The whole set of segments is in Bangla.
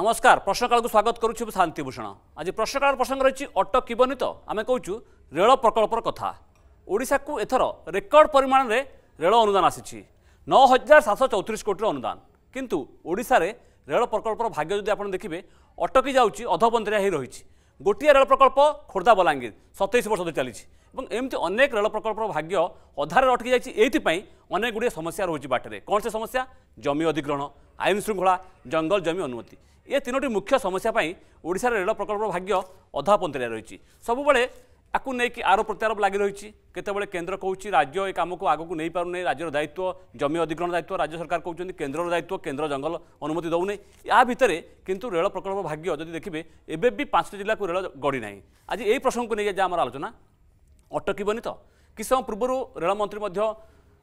নমস্কার প্রশ্নকালক স্বাগত করুছি শান্তিভূষণ আজ প্রশ্নকাল প্রসঙ্গ রয়েছে অটো কিবনি তো আমি কৌছু রেল প্রকল্পর কথা কু এথর রেকর্ড পরিমাণের রেল অনুদান আসিছি ন হাজার সাতশো চৌত্রিশ কোটির অনুদান কিন্তু ওড়শার রেল প্রকল্পর ভাগ্য যদি আপনার দেখবে অটকি যাচ্ছি অধবন্তরিয়া হয়ে রয়েছে গোটিয়ে রেল প্রকল্প খোর্ধা বলাঙ্গীর সতেইশ বর্ষ ধরে চালিছে এবং এমতি অনেক রেল প্রকল্পর ভাগ্য অধারে অটকি যাই এইপাই অনেকগুড়ি সমস্যা রয়েছে বাটরে কোণ সে সমস্যা জমি অধিগ্রহণ আইন শৃঙ্খলা জঙ্গল জমি অনুমতি ये तिनो मुख्य समस्याप ओडा रेल प्रकल्प भाग्य रही सब अधापन्तर सबैबे युकि आरोप प्रत्यारोप लाग केतब केन्द्र कि काम आगै राज्य दायित्व जमि अधिग्रहण दायित्व राज्य सरकार कि केन्द्र दायित्व केन्द्र जंगल अनुमति देउन या भएर कि रेल प्रकल्प भाग्य देखियो को रेल रे गढिना आज यही प्रसङ्गले नाचना अटक त कि समय पूर्व रेमन्त्री मध्य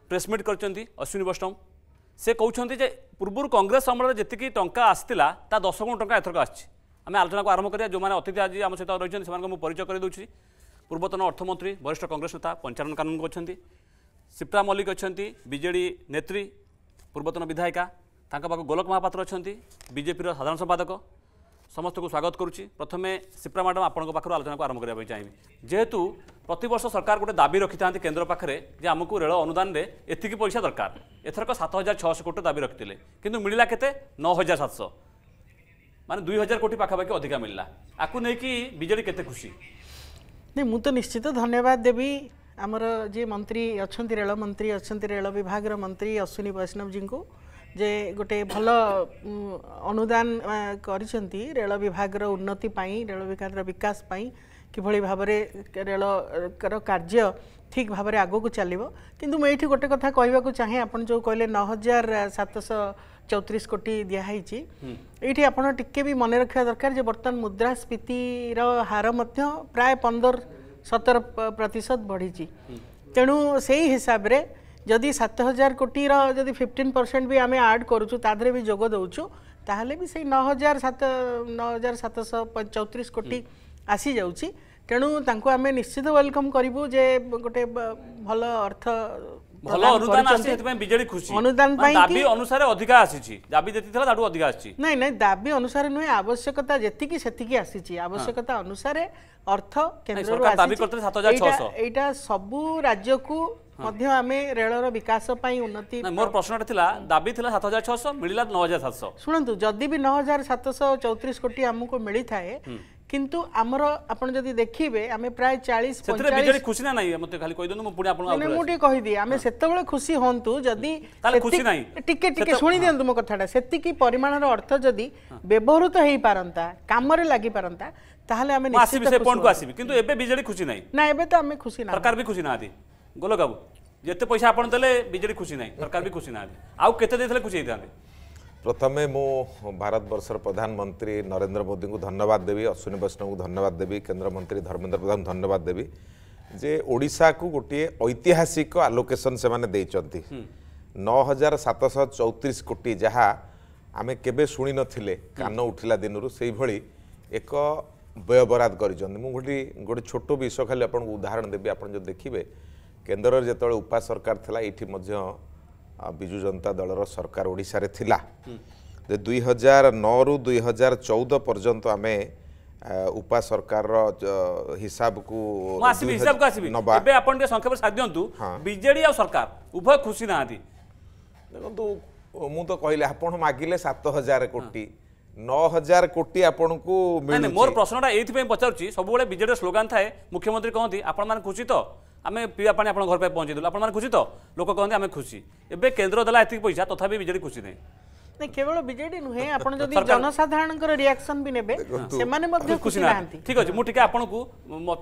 प्रेसमिट गरि अश्विनी वैष्णव ସେ କହୁଛନ୍ତି ଯେ ପୂର୍ବରୁ କଂଗ୍ରେସ ଅମଳରେ ଯେତିକି ଟଙ୍କା ଆସିଥିଲା ତା ଦଶ ଗୁଣ ଟଙ୍କା ଏଥରକ ଆସିଛି ଆମେ ଆଲୋଚନାକୁ ଆରମ୍ଭ କରିବା ଯେଉଁମାନେ ଅତିଥି ଆଜି ଆମ ସହିତ ରହିଛନ୍ତି ସେମାନଙ୍କୁ ମୁଁ ପରିଚୟ କରିଦେଉଛି ପୂର୍ବତନ ଅର୍ଥମନ୍ତ୍ରୀ ବରିଷ୍ଠ କଂଗ୍ରେସ ନେତା ପଞ୍ଚାନନ କାନୁନ୍ ଅଛନ୍ତି ସିପ୍ରା ମଲ୍ଲିକ ଅଛନ୍ତି ବିଜେଡ଼ି ନେତ୍ରୀ ପୂର୍ବତନ ବିଧାୟିକା ତାଙ୍କ ପାଖକୁ ଗୋଲକ ମହାପାତ୍ର ଅଛନ୍ତି ବିଜେପିର ସାଧାରଣ ସମ୍ପାଦକ ସମସ୍ତଙ୍କୁ ସ୍ୱାଗତ କରୁଛି ପ୍ରଥମେ ସିପ୍ରା ମ୍ୟାଡ଼ାମ୍ ଆପଣଙ୍କ ପାଖରୁ ଆଲୋଚନାକୁ ଆରମ୍ଭ କରିବା ପାଇଁ ଚାହିଁବି ଯେହେତୁ ପ୍ରତିବର୍ଷ ସରକାର ଗୋଟେ ଦାବି ରଖିଥାନ୍ତି କେନ୍ଦ୍ର ପାଖରେ ଯେ ଆମକୁ ରେଳ ଅନୁଦାନରେ ଏତିକି ପଇସା ଦରକାର ଏଥରକ ସାତ ହଜାର ଛଅଶହ କୋଟି ଦାବି ରଖିଥିଲେ କିନ୍ତୁ ମିଳିଲା କେତେ ନଅ ହଜାର ସାତଶହ ମାନେ ଦୁଇ ହଜାର କୋଟି ପାଖାପାଖି ଅଧିକା ମିଳିଲା ଆକୁ ନେଇକି ବିଜେଡ଼ି କେତେ ଖୁସି ନାଇଁ ମୁଁ ତ ନିଶ୍ଚିତ ଧନ୍ୟବାଦ ଦେବି ଆମର ଯିଏ ମନ୍ତ୍ରୀ ଅଛନ୍ତି ରେଳ ମନ୍ତ୍ରୀ ଅଛନ୍ତି ରେଳ ବିଭାଗର ମନ୍ତ୍ରୀ ଅଶ୍ୱିନୀ ବୈଷ୍ଣବଜୀଙ୍କୁ ଯେ ଗୋଟେ ଭଲ ଅନୁଦାନ କରିଛନ୍ତି ରେଳ ବିଭାଗର ଉନ୍ନତି ପାଇଁ ରେଳ ବିଭାଗର ବିକାଶ ପାଇଁ କିଭଳି ଭାବରେ ରେଳର କାର୍ଯ୍ୟ ଠିକ୍ ଭାବରେ ଆଗକୁ ଚାଲିବ କିନ୍ତୁ ମୁଁ ଏଇଠି ଗୋଟେ କଥା କହିବାକୁ ଚାହେଁ ଆପଣ ଯେଉଁ କହିଲେ ନଅ ହଜାର ସାତଶହ ଚଉତିରିଶ କୋଟି ଦିଆହେଇଛି ଏଇଠି ଆପଣ ଟିକେ ବି ମନେ ରଖିବା ଦରକାର ଯେ ବର୍ତ୍ତମାନ ମୁଦ୍ରାସ୍ଫୀତିର ହାର ମଧ୍ୟ ପ୍ରାୟ ପନ୍ଦର ସତର ପ୍ରତିଶତ ବଢ଼ିଛି ତେଣୁ ସେଇ ହିସାବରେ ଯଦି ସାତ ହଜାର କୋଟିର ଯଦି ଫିଫ୍ଟିନ୍ ପରସେଣ୍ଟ ବି ଆମେ ଆଡ଼୍ କରୁଛୁ ତା ଦେହରେ ବି ଯୋଗ ଦେଉଛୁ ତାହେଲେ ବି ସେଇ ନଅ ହଜାର ସାତ ନଅ ହଜାର ସାତଶହ ଚଉତିରିଶ କୋଟି ଆସିଯାଉଛି ତେଣୁ ତାଙ୍କୁ ଆମେ ନିଶ୍ଚିତ ୱେଲକମ୍ କରିବୁ ଯେ ଗୋଟେ ଭଲ ଅର୍ଥ ଭଲ ଅନୁଦାନ ଆସିଛି ସେଥିପାଇଁ ବିଜେଡି ଖୁସି ଅନୁଦାନ ପାଇଁ ଦାବି ଅନୁସାରେ ଅଧିକା ଆସିଛି ଦାବି ଯେତିକି ଥିଲା ତାଠୁ ଅଧିକା ଆସିଛି ନାଇଁ ନାଇଁ ଦାବି ଅନୁସାରେ ନୁହେଁ ଆବଶ୍ୟକତା ଯେତିକି ସେତିକି ଆସିଛି ଆବଶ୍ୟକତା ଅନୁସାରେ ଅର୍ଥ କେନ୍ଦ୍ର ଦାବି କରିଥିଲେ ସାତ ହଜାର ଛଅଶହ ଏଇଟା ସବୁ ରାଜ୍ୟକୁ ମଧ୍ୟ ଆମେ ରେଳର ବିକାଶ ପାଇଁ ଉନ୍ନତି ମୋର ପ୍ରଶ୍ନଟା ଥିଲା ଦାବି ଥିଲା ସାତ ହଜାର ଛଅଶହ ମିଳିଲା ନଅ ହଜାର ସାତଶହ ଶୁଣନ୍ତୁ ଯଦି ବି ନଅ ହଜାର ସାତଶହ ଚଉତିରିଶ କୋଟି ଆମକୁ ମିଳିଥାଏ କିନ୍ତୁ ଆମର ଆପଣ ଯଦି ଦେଖିବେ ଆମେ ପ୍ରାୟ ଚାଳିଶ ଖୁସି ନା ନାହିଁ ମୋତେ ଖାଲି କହିଦିଅନ୍ତୁ ମୁଁ ପୁଣି ଆପଣଙ୍କୁ ମୁଁ ଟିକେ କହିଦିଏ ଆମେ ସେତେବେଳେ ଖୁସି ହୁଅନ୍ତୁ ଯଦି ଖୁସି ନାହିଁ ଟିକେ ଟିକେ ଶୁଣି ଦିଅନ୍ତୁ ମୋ କଥାଟା ସେତିକି ପରିମାଣର ଅର୍ଥ ଯଦି ବ୍ୟବହୃତ ହେଇପାରନ୍ତା କାମରେ ଲାଗିପାରନ୍ତା ତାହେଲେ ଆମେ ଆସିବି ସେ ପଏଣ୍ଟକୁ ଆସିବି କିନ୍ତୁ ଏବେ ବିଜେଡି ଖୁସି ନାହିଁ ନା ଏବେ ତ ଆମେ ଖୁସି ନାହିଁ ସରକାର ବି ଖୁସି ନାହାନ୍ତି ଗୋଲକ ବାବୁ ଯେତେ ପଇସା ଆପଣ ଦେଲେ ବିଜେଡି ଖୁସି ନାହିଁ ସରକାର ବି ଖୁସି ନାହାନ୍ତି ଆଉ କେତେ ଦେଇଥିଲେ ଖୁସି ହେଇଥାନ୍ତେ પ્રથમ મે મો ભારત વર્ષર પ્રધાનમંત્રી નરેન્દ્ર મોદી કુ ધન્યવાદ દેવી અસુન બશ્ન કુ ધન્યવાદ દેવી કેન્દ્ર મંત્રી ધર્મેન્દ્ર પ્રધાન ધન્યવાદ દેવી જે ઓડિશા કુ ગોટીએઐતિહાસિક અલોકેશન સે માને દે ચંતિ 9734 કુટી જહા અમે કેબે સુણી ન થિલે કાન ઉઠિલા દિનર સઈ ભળી એક બયવરાત કર જંતિ મુ ગોટી ગોડે છોટો બીષો ખાલી આપણ કુ ઉદાહરણ દેવી આપણ જો દેખીબે કેન્દ્રર જેતળ ઉપા સરકાર થલા ઈઠી મધ્ય ବିଜୁ ଜନତା ଦଳର ସରକାର ଓଡ଼ିଶାରେ ଥିଲା ଯେ ଦୁଇ ହଜାର ନଅରୁ ଦୁଇ ହଜାର ଚଉଦ ପର୍ଯ୍ୟନ୍ତ ଆମେ ଉପା ସରକାରର ହିସାବକୁ ଦିଅନ୍ତୁ ବିଜେଡି ଆଉ ସରକାର ଉଭୟ ଖୁସି ନାହାନ୍ତି ଦେଖନ୍ତୁ ମୁଁ ତ କହିଲି ଆପଣ ମାଗିଲେ ସାତ ହଜାର କୋଟି ନଅ ହଜାର କୋଟି ଆପଣଙ୍କୁ ମୋର ପ୍ରଶ୍ନଟା ଏଇଥିପାଇଁ ପଚାରୁଛି ସବୁବେଳେ ବିଜେଡିର ସ୍ଲୋଗାନ ଥାଏ ମୁଖ୍ୟମନ୍ତ୍ରୀ କହନ୍ତି ଆପଣମାନେ ଖୁସି ତ आम पीवा पा आप घर पर पहुँचे दूँ आप खुशी तो लोक कहते आम खुशी एवं केन्द्र देला एत पैसा तथा विजे खुशी नहीं ନାଇଁ କେବଳ ବିଜେଡି ନୁହେଁ ଆପଣ ଯଦି ଜନସାଧାରଣଙ୍କର ରିଆକ୍ସନ ବି ନେବେ ସେମାନେ ମଧ୍ୟ ଖୁସି ନାହାନ୍ତି ଠିକ ଅଛି ମୁଁ ଟିକେ ଆପଣଙ୍କୁ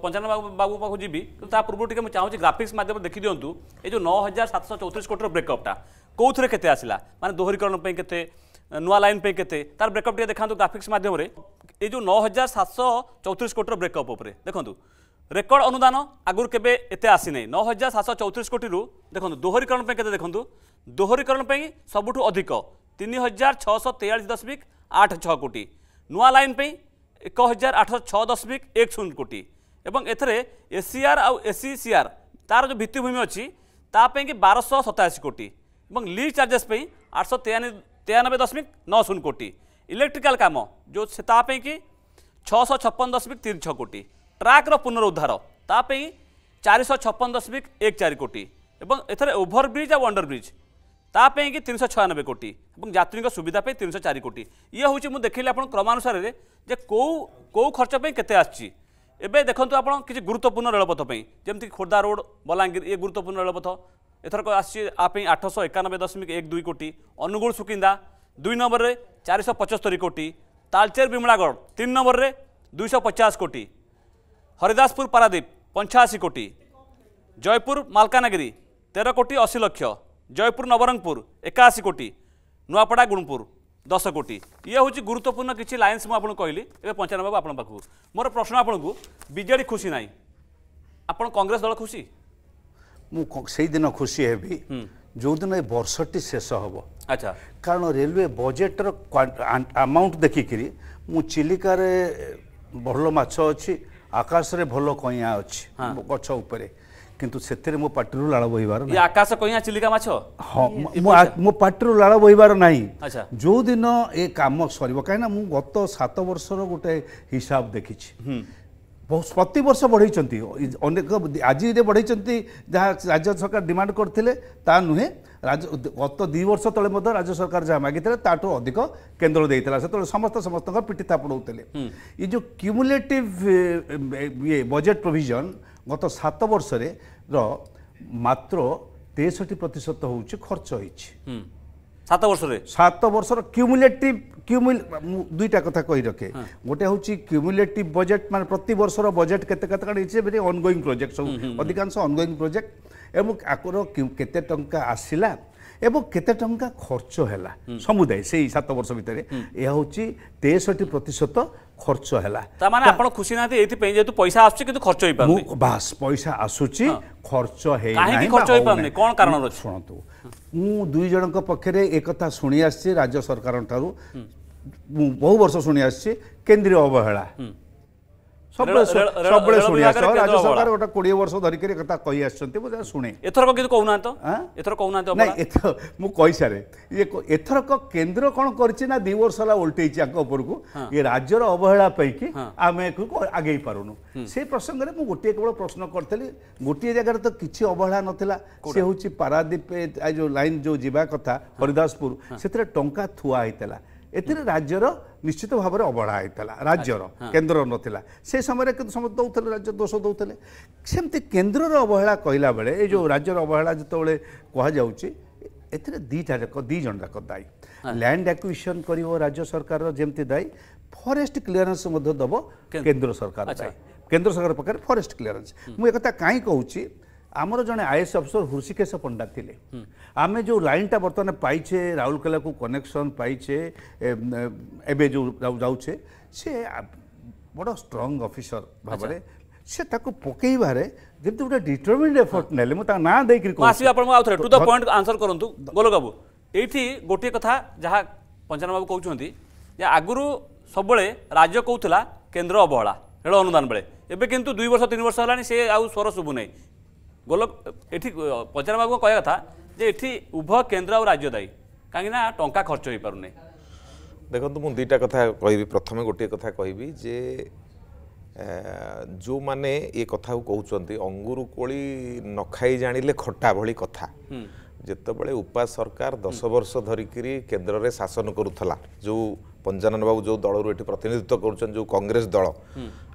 ପଞ୍ଚାନନ ବାବୁ ପାଖକୁ ଯିବି କିନ୍ତୁ ତା ପୂର୍ବରୁ ଟିକେ ମୁଁ ଚାହୁଁଛି ଗ୍ରାଫିକ୍ସ ମାଧ୍ୟମରେ ଦେଖିଦିଅନ୍ତୁ ଏ ଯେଉଁ ନଅ ହଜାର ସାତଶହ ଚଉତିରିଶ କୋଟିର ବ୍ରେକଅପ୍ଟା କେଉଁଥିରେ କେତେ ଆସିଲା ମାନେ ଦୋହରୀକରଣ ପାଇଁ କେତେ ନୂଆ ଲାଇନ୍ ପାଇଁ କେତେ ତାର ବ୍ରେକଅପ୍ ଟିକେ ଦେଖାନ୍ତୁ ଗ୍ରାଫିକ୍ସ ମାଧ୍ୟମରେ ଏ ଯେଉଁ ନଅ ହଜାର ସାତଶହ ଚଉତିରିଶ କୋଟିର ବ୍ରେକଅପ୍ ଉପରେ ଦେଖନ୍ତୁ ରେକର୍ଡ ଅନୁଦାନ ଆଗରୁ କେବେ ଏତେ ଆସିନାହିଁ ନଅ ହଜାର ସାତଶହ ଚଉତିରିଶ କୋଟିରୁ ଦେଖନ୍ତୁ ଦୋହରୀକରଣ ପାଇଁ କେତେ ଦେଖନ୍ତୁ ଦୋହରୀକରଣ ପାଇଁ ସବୁଠୁ ଅଧିକ ତିନି ହଜାର ଛଅଶହ ତେୟାଳିଶ ଦଶମିକ ଆଠ ଛଅ କୋଟି ନୂଆ ଲାଇନ୍ ପାଇଁ ଏକ ହଜାର ଆଠଶହ ଛଅ ଦଶମିକ ଏକ ଶୂନ କୋଟି ଏବଂ ଏଥିରେ ଏସିଆର୍ ଆଉ ଏସିସିଆର୍ ତା'ର ଯେଉଁ ଭିତ୍ତିଭୂମି ଅଛି ତା ପାଇଁକି ବାରଶହ ସତାଅଶୀ କୋଟି ଏବଂ ଲିଜ୍ ଚାର୍ଜେସ୍ ପାଇଁ ଆଠଶହ ତେୟାନବେ ଦଶମିକ ନଅ ଶୂନ କୋଟି ଇଲେକ୍ଟ୍ରିକାଲ୍ କାମ ଯେଉଁ ତା ପାଇଁକି ଛଅଶହ ଛପନ ଦଶମିକ ତିନି ଛଅ କୋଟି ट्रॅक्र पुनरुद्धार ताप चारश छपन दशमिक एक चार कोटी आणि एथे ओभर ब्रिज आ्रिज तापैकी तिनश छयान्वे कोटिंग सुविधापे तीनशो चार कोटी इथे मी देखील आपण क्रमानुसार जे कोण खर्चपे किती आसची ए देखत आम्ही की गुरुवपूर्ण लेलपथप जमिती खोर्धा रोड बलांगीर इ गुरुपूर्ण लेवपथ एथर आस आठश एकाने दशमिक एक कोटी अनुगुण सुकिंदा दुई नंबर चारिश पचस्तरी कोटी तालचेर विमळागड तिन नंबर दुशश पचाश कोटी হরিদাসপুর পারাদ্বীপ পঞ্চাশি কোটি জয়পুর মালকানগিরি তের কোটি অশী লক্ষ জয়পুর নবরঙ্গপুর একাশি কোটি নুয়াপড়া গুণপুর দশ কোটি ইয়ে হচ্ছে গুরুত্বপূর্ণ কিছু লাইন্স মু আপনার কহিলি এবে পঞ্চানন বাবু আপনার পাখু মোর প্রশ্ন আপনার বিজেডি খুশি না আপনার কংগ্রেস দল খুশি মু সেইদিন খুশি হেবি ଯେଉଁଦିନ ଏ ବର୍ଷଟି ଶେଷ ହେବ ଆଚ୍ଛା କାରଣ ରେଲୱେ ବଜେଟ୍ର ଆମାଉଣ୍ଟ ଦେଖିକିରି ମୁଁ ଚିଲିକାରେ ଭଲ ମାଛ ଅଛି ଆକାଶରେ ଭଲ କଇଁଆ ଅଛି ଗଛ ଉପରେ କିନ୍ତୁ ସେଥିରେ ମୋ ପାଟିରୁ ଲାଳ ବୋହିବାର ଆକାଶ କଇଁଆ ଚିଲିକା ମାଛ ହଁ ମୋ ପାଟିରୁ ଲାଳ ବୋହିବାର ନାହିଁ ଯୋଉ ଦିନ ଏ କାମ ସରିବ କାହିଁକିନା ମୁଁ ଗତ ସାତ ବର୍ଷର ଗୋଟେ ହିସାବ ଦେଖିଛି ହୁଁ ପ୍ରତିବର୍ଷ ବଢ଼େଇଛନ୍ତି ଅନେକ ଆଜି ଆଜିରେ ବଢ଼େଇଛନ୍ତି ଯାହା ରାଜ୍ୟ ସରକାର ଡିମାଣ୍ଡ କରିଥିଲେ ତା ନୁହେଁ ଗତ ଦୁଇ ବର୍ଷ ତଳେ ମଧ୍ୟ ରାଜ୍ୟ ସରକାର ଯାହା ମାଗିଥିଲେ ତାଠୁ ଅଧିକ କେନ୍ଦ୍ର ଦେଇଥିଲା ସେତେବେଳେ ସମସ୍ତେ ସମସ୍ତଙ୍କ ପିଠି ଥାପଡ଼ଉଥିଲେ ଏ ଯେଉଁ କ୍ୟୁମୁଲେଟିଭ୍ ଇଏ ବଜେଟ୍ ପ୍ରୋଭିଜନ୍ ଗତ ସାତ ବର୍ଷରେ ର ମାତ୍ର ତେଷଠି ପ୍ରତିଶତ ହେଉଛି ଖର୍ଚ୍ଚ ହୋଇଛି সাত বর্ষে সাত বর্ষর ক্যুমুলেটিভ କ୍ୟୁମୁଲ ମୁଁ ଦୁଇଟା କଥା କହି ରଖେ ଗୋଟେ ହେଉଛି କ୍ୟୁମୁଲେଟିଭ୍ ବଜେଟ୍ ମାନେ ପ୍ରତିବର୍ଷର ବଜେଟ୍ କେତେ କେତେ କାଣା ହିସାବରେ ଅନଗୋଇଂ ପ୍ରୋଜେକ୍ଟ ସବୁ ଅଧିକାଂଶ ଅନଗୋଇଂ ପ୍ରୋଜେକ୍ଟ ଏବଂ ଆଙ୍କର କେତେ ଟଙ୍କା ଆସିଲା ଏବଂ କେତେ ଟଙ୍କା ଖର୍ଚ୍ଚ ହେଲା ସମୁଦାୟ ସେଇ ସାତ ବର୍ଷ ଭିତରେ ଏହା ହେଉଛି ତେଷଠି ପ୍ରତିଶତ ଖର୍ଚ୍ଚ ହେଲା ତା ମାନେ ଆପଣ ଖୁସି ନାହାନ୍ତି ଏଇଥିପାଇଁ ଯେହେତୁ ପଇସା ଆସୁଛି କିନ୍ତୁ ଖର୍ଚ୍ଚ ହେଇପାରୁନି ବାସ ପଇସା ଆସୁଛି ଖର୍ଚ୍ଚ ହେଇନି ଖର୍ଚ୍ଚ ହେଇପାରୁନି କ'ଣ କାରଣ ଶୁଣନ୍ତୁ ମୁଁ ଦୁଇ ଜଣଙ୍କ ପକ୍ଷରେ ଏକଥା ଶୁଣି ଆସିଛି ରାଜ୍ୟ ସରକାରଙ୍କ ଠାରୁ ମୁଁ ବହୁ ବର୍ଷ ଶୁଣି ଆସିଛି କେନ୍ଦ୍ରୀୟ ଅବହେଳା ସବୁବେଳେ ରାଜ୍ୟ ସରକାର ଗୋଟେ କୋଡ଼ିଏ ବର୍ଷ ଧରିକରି କଥା କହି ଆସିଛନ୍ତି ମୁଁ ଶୁଣେ ଏଥରକ କିନ୍ତୁ କହୁନାହାନ୍ତି ଏଥର କହୁନାହାନ୍ତି ନାଇଁ ଏଥର ମୁଁ କହିସାରେ ଇଏ ଏଥରକ କେନ୍ଦ୍ର କ'ଣ କରିଛି ନା ଦୁଇ ବର୍ଷ ହେଲା ଓଲଟେଇଛି ୟାଙ୍କ ଉପରକୁ ଇଏ ରାଜ୍ୟର ଅବହେଳା ପାଇକି ଆମେ ଏକକୁ ଆଗେଇ ପାରୁନୁ ସେ ପ୍ରସଙ୍ଗରେ ମୁଁ ଗୋଟିଏ କେବଳ ପ୍ରଶ୍ନ କରିଥିଲି ଗୋଟିଏ ଜାଗାରେ ତ କିଛି ଅବହେଳା ନଥିଲା ସେ ହେଉଛି ପାରାଦ୍ୱୀପ ଯେଉଁ ଲାଇନ୍ ଯେଉଁ ଯିବା କଥା ହରିଦାସପୁର ସେଥିରେ ଟଙ୍କା ଥୁଆ ହେଇଥିଲା ଏଥିରେ ରାଜ୍ୟର ନିଶ୍ଚିତ ଭାବରେ ଅବହେଳା ହେଇଥିଲା ରାଜ୍ୟର କେନ୍ଦ୍ର ନଥିଲା ସେ ସମୟରେ କିନ୍ତୁ ସମସ୍ତେ ଦେଉଥିଲେ ରାଜ୍ୟ ଦୋଷ ଦେଉଥିଲେ ସେମିତି କେନ୍ଦ୍ରର ଅବହେଳା କହିଲା ବେଳେ ଏଇ ଯେଉଁ ରାଜ୍ୟର ଅବହେଳା ଯେତେବେଳେ କୁହାଯାଉଛି ଏଥିରେ ଦୁଇଟା ଯାକ ଦୁଇ ଜଣ ଯାକ ଦାୟୀ ଲ୍ୟାଣ୍ଡ ଆକ୍ୱିସନ୍ କରିବ ରାଜ୍ୟ ସରକାରର ଯେମିତି ଦାୟୀ ଫରେଷ୍ଟ କ୍ଲିୟରାନ୍ସ ମଧ୍ୟ ଦେବ କେନ୍ଦ୍ର ସରକାର କେନ୍ଦ୍ର ସରକାର ପାଖରେ ଫରେଷ୍ଟ କ୍ଲିୟରାନ୍ସ ମୁଁ ଏକଥା କାହିଁ କହୁଛି ଆମର ଜଣେ I S officer Hrishikesh Panda ଥିଲେ ଆମେ ଯେଉଁ ଲାଇନ୍ଟା ବର୍ତ୍ତମାନ ପାଇଛେ ରାଉରକେଲାକୁ କନେକ୍ସନ୍ ପାଇଛେ ଏବେ ଯେଉଁ ଯାଉଛେ ସେ ବଡ଼ ଷ୍ଟ୍ରଙ୍ଗ ଅଫିସର ଭାବରେ ସେ ତାକୁ ପକେଇବାରେ ଯେମିତି ଗୋଟେ ଡିଟରମିନ୍ଡ ଏଫର୍ଟ ନେଲେ ମୁଁ ତା ନାଁ ଦେଇକି ଆସିବି ଆପଣଙ୍କୁ ଆଉ ଥରେ ଟୁ ଦ ପଏଣ୍ଟ ଆନ୍ସର କରନ୍ତୁ ଗୋଲବାବୁ ଏଇଠି ଗୋଟିଏ କଥା ଯାହା ପଞ୍ଚାନନ ବାବୁ କହୁଛନ୍ତି ଯେ ଆଗରୁ ସବୁବେଳେ ରାଜ୍ୟ କହୁଥିଲା କେନ୍ଦ୍ର ଅବହେଳା ରେଳ ଅନୁଦାନ ବେଳେ ଏବେ କିନ୍ତୁ ଦୁଇ ବର୍ଷ ତିନି ବର୍ଷ ହେଲାଣି ସେ ଆଉ ସ୍ୱର ଶୁଭୁନାହିଁ ଗୋଲକ ଏଠି ବାବୁଙ୍କ କହିବା କଥା ଯେ ଏଠି ଉଭୟ କେନ୍ଦ୍ର ଆଉ ରାଜ୍ୟ ଦାୟୀ କାହିଁକିନା ଟଙ୍କା ଖର୍ଚ୍ଚ ହୋଇପାରୁନି ଦେଖନ୍ତୁ ମୁଁ ଦୁଇଟା କଥା କହିବି ପ୍ରଥମେ ଗୋଟିଏ କଥା କହିବି ଯେ ଯେଉଁମାନେ ଏ କଥାକୁ କହୁଛନ୍ତି ଅଙ୍ଗୁରୁ କୋଳି ନ ଖାଇ ଜାଣିଲେ ଖଟା ଭଳି କଥା ଯେତେବେଳେ ଉପା ସରକାର ଦଶ ବର୍ଷ ଧରିକିରି କେନ୍ଦ୍ରରେ ଶାସନ କରୁଥିଲା ଯେଉଁ ପଞ୍ଜାନନ ବାବୁ ଯେଉଁ ଦଳରୁ ଏଠି ପ୍ରତିନିଧିତ୍ୱ କରୁଛନ୍ତି ଯେଉଁ କଂଗ୍ରେସ ଦଳ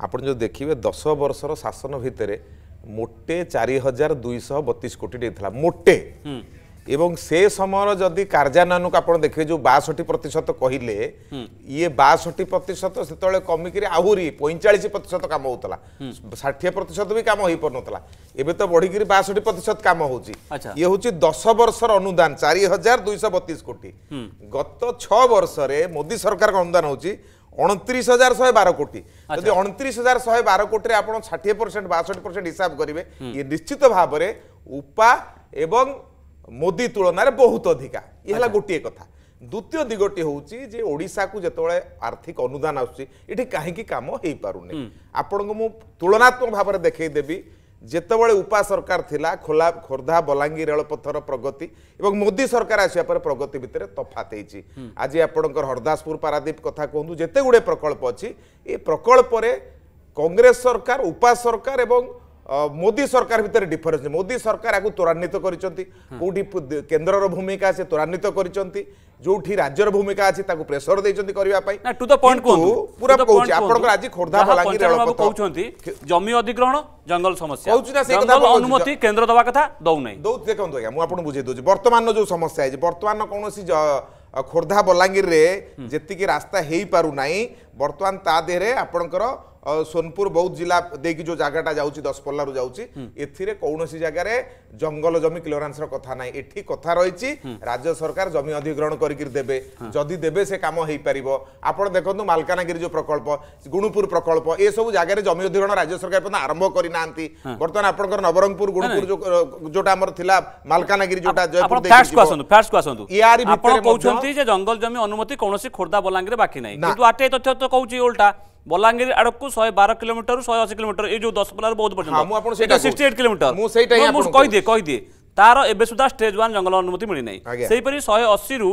ଆପଣ ଯଦି ଦେଖିବେ ଦଶ ବର୍ଷର ଶାସନ ଭିତରେ মোটে চারি হাজার দুইশহ বতিশ কোটি দিয়ে মোটে এবং সে সময়ের যদি কার্যান্বয়নকে আপনার দেখবে যে বাষট্টি প্রতিশত কহিলে ইয়ে বাষট্টি প্রতিশত সেতবে কমিকি আহরি পঁয়চাশ প্রতিশত কাম হোলা ষাঠিয়ে প্রতিশত বি কাম হয়ে পড়ুলা এবে তো বড়ি বাষট্টি প্রতিশত কাম হচ্ছে ইয়ে হচ্ছে দশ বর্ষর অনুদান চারি হাজার দুইশ বতিশ কোটি গত ছ বর্ষরে মোদি সরকার অনুদান হচ্ছে অণত্রিশ হাজার শহে বার কোটি যদি অণত্রিশ হাজার শহে বার কোটি আপনার ষাঠিয়ে পরসেন্ট বাষট্টি পরসেন্ট হিসাব করবে ইয়ে নিশ্চিত ভাবে উপা এবং মোদি তুলনায় বহুত অধিকা ইয়ে হল গোটিয়ে কথা দ্বিতীয় দিগটি হচ্ছে যে ওড়শাকু যেতবে আর্থিক অনুদান আসছে এটি কাহি কাম হয়ে পু না আপনার তুলনাত্মক ভাবে দেখাইদেবি ଯେତେବେଳେ ଉପା ସରକାର ଥିଲା ଖୋଲା ଖୋର୍ଦ୍ଧା ବଲାଙ୍ଗୀର ରେଳପଥର ପ୍ରଗତି ଏବଂ ମୋଦି ସରକାର ଆସିବା ପରେ ପ୍ରଗତି ଭିତରେ ତଫାତ ହେଇଛି ଆଜି ଆପଣଙ୍କର ହରଦାସପୁର ପାରାଦ୍ୱୀପ କଥା କୁହନ୍ତୁ ଯେତେ ଗୁଡ଼ିଏ ପ୍ରକଳ୍ପ ଅଛି ଏ ପ୍ରକଳ୍ପରେ କଂଗ୍ରେସ ସରକାର ଉପା ସରକାର ଏବଂ ମୋଦି ସରକାର ଭିତରେ ଡିଫରେନ୍ସ ମୋଦି ସରକାର ଆକୁ ତ୍ୱରାନ୍ୱିତ କରିଛନ୍ତି କେଉଁଠି କେନ୍ଦ୍ରର ଭୂମିକା ସେ ତ୍ୱରାନ୍ୱିତ କରିଛନ୍ତି ଯୋଉଠି ରାଜ୍ୟର ଭୂମିକା ଅଛି ତାକୁ ପ୍ରେସର ଦେଇଛନ୍ତି କରିବା ପାଇଁ ଟୁ ଦ ପଏଣ୍ଟ କୁହନ୍ତୁ ପୁରା କହୁଛି ଆପଣଙ୍କର ଆଜି ଖୋର୍ଦ୍ଧା ବଲାଙ୍ଗୀର ରେଳପଥ କହୁଛନ୍ତି ଜମି ଅଧିଗ୍ରହଣ ଜଙ୍ଗଲ ସମସ୍ୟା କହୁଛି ନା ସେ କଥା ଅନୁମତି କେନ୍ଦ୍ର ଦେବା କଥା ଦଉନାହିଁ ଦଉ ଦେଖନ୍ତୁ ଆଜ୍ଞା ମୁଁ ଆପଣଙ୍କୁ ବୁଝେଇ ଦଉଛି ବର୍ତ୍ତମାନର ଯୋଉ ସମସ୍ୟା ହେଇଛି ବର୍ତ୍ତମାନ କୌଣସି ଖୋର୍ଦ୍ଧା ବଲାଙ୍ଗୀରରେ ଯେତିକି ରାସ୍ତା ହେଇପାରୁନାହିଁ ବର୍ତ୍ତମାନ ତା ଦେହରେ ଆପଣଙ୍କର সোনপুর বৌদ্ধ জেলা দিয়ে যে জায়গাটা যাচ্ছি দশপল্লারু যাচ্ছি এতে কৌশি জায়গায় জঙ্গল জমি ক্লিয়রান্সর কথা নাই এটি কথা রয়েছে রাজ্য সরকার জমি অধিগ্রহণ করি দেবে যদি দেবে সে কাম হয়ে পার আপনার দেখুন মালকানগিরি যে প্রকল্প গুণপুর প্রকল্প এসব জায়গায় জমি অধিগ্রহণ রাজ্য সরকার এপর্যন্ত আরম্ভ করে না বর্তমানে আপনার নবরঙ্গপুর গুণপুর যেটা আমার লা মালকানগিরি যেটা ইয়ার ভিতরে কৌছন্তি যে জঙ্গল জমি অনুমতি কোনসি খোর্ধা বলাঙ্গিরে বাকি নাই কিন্তু আটে তথ্য তো কৌছি উল্টা বলাঙ্গীর আড়কু শহে বার কিলোমিটর শহে অশী কিলোমিটর এই যে দশপলার বৌদ্ধ পর্যন্ত সিক্সটি এইট কিলোমিটর কইদিয়ে কইদিয়ে তার এবে সুদ্ধা স্টেজ ওয়ান জঙ্গল অনুমতি মিলিনাই সেইপরি শহে অশী রু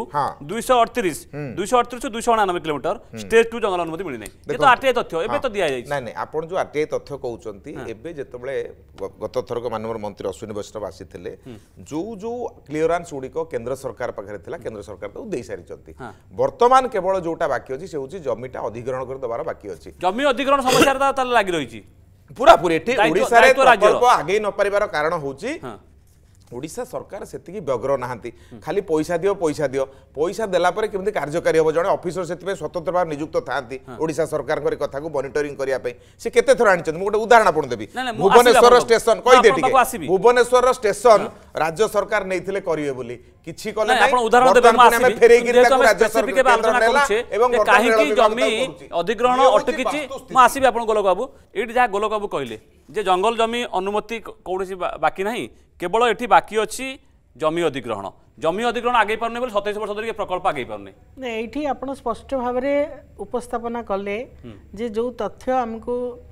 দুইশ অড়তিশ দুইশ অড়তিশ রু দুইশ অনানবে কিলোমিটর স্টেজ টু জঙ্গল অনুমতি মিলিনাই এ তো আরটিআই তথ্য এবে তো দিয়া যাইছে না না আপন যে আরটিআই তথ্য কৌচন্তি এবে যেতবেলে গত থরক মাননীয় মন্ত্রী অশ্বিনী বৈষ্ণব আসিলে যে যে ক্লিয়রান্স গুড়িক কেন্দ্র সরকার পাখে লা কেন্দ্র সরকার তাকে দিয়ে সারিছন্তি বর্তমান কেবল যেটা বাকি অছি সে হচ্ছে জমিটা অধিগ্রহণ করে দেবার বাকি অছি জমি অধিগ্রহণ সমস্যাটা তাহলে লাগি রয়েছে পুরাপুরি এটি ওড়িশারে আগেই নপারিবার কারণ হচ্ছে ଓଡ଼ିଶା ସରକାର ସେତିକି ବ୍ୟଗ୍ର ନାହାନ୍ତି ଖାଲି ପଇସା ଦିଅ ପଇସା ଦିଅ ପଇସା ଦେଲା ପରେ କେମିତି କାର୍ଯ୍ୟକାରୀ ହେବ ଜଣେ ଅଫିସର ସେଥିପାଇଁ ସ୍ୱତନ୍ତ୍ର ଭାବେ ନିଯୁକ୍ତ ଥାନ୍ତି ଓଡ଼ିଶା ସରକାରଙ୍କର କଥାକୁ ମନିଟରିଂ କରିବା ପାଇଁ ସେ କେତେ ଥର ଆଣିଛନ୍ତି ମୁଁ ଗୋଟେ ଉଦାହରଣ ଆପଣ ଦେବି ଭୁବନେଶ୍ୱର ଷ୍ଟେସନ କହିଦିଏ ଟିକେ ଭୁବନେଶ୍ୱର ଷ୍ଟେସନ ରାଜ୍ୟ ସରକାର ନେଇଥିଲେ କରିବେ ବୋଲି କିଛି କଲେ ଆମେ ଫେରେଇକିରି ତାକୁ ରାଜ୍ୟ ସରକାର ନେଲା ଏବଂ କାହିଁକି ଜମି ଅଧିଗ୍ରହଣ ଅଟକିଛି ମୁଁ ଆସିବି ଆପଣ ଗୋଲକ ବାବୁ ଏଇଠି ଯାହା ଗୋଲକ ବାବୁ କହିଲେ ଯେ ଜଙ୍ଗଲ ଜମି ଅନୁମତି କୌଣସି ବାକି ନାହିଁ কেবল এটি বাকি অছি জমি অধিগ্রহণ জমি অধিগ্রহণ আগেই পারুনি বলে সতেইশ বর্ষ ধরিকি প্রকল্প আগেই পারুনি এইটি আপনার স্পষ্ট ভাবে উপস্থাপনা কলে যে যে তথ্য আমি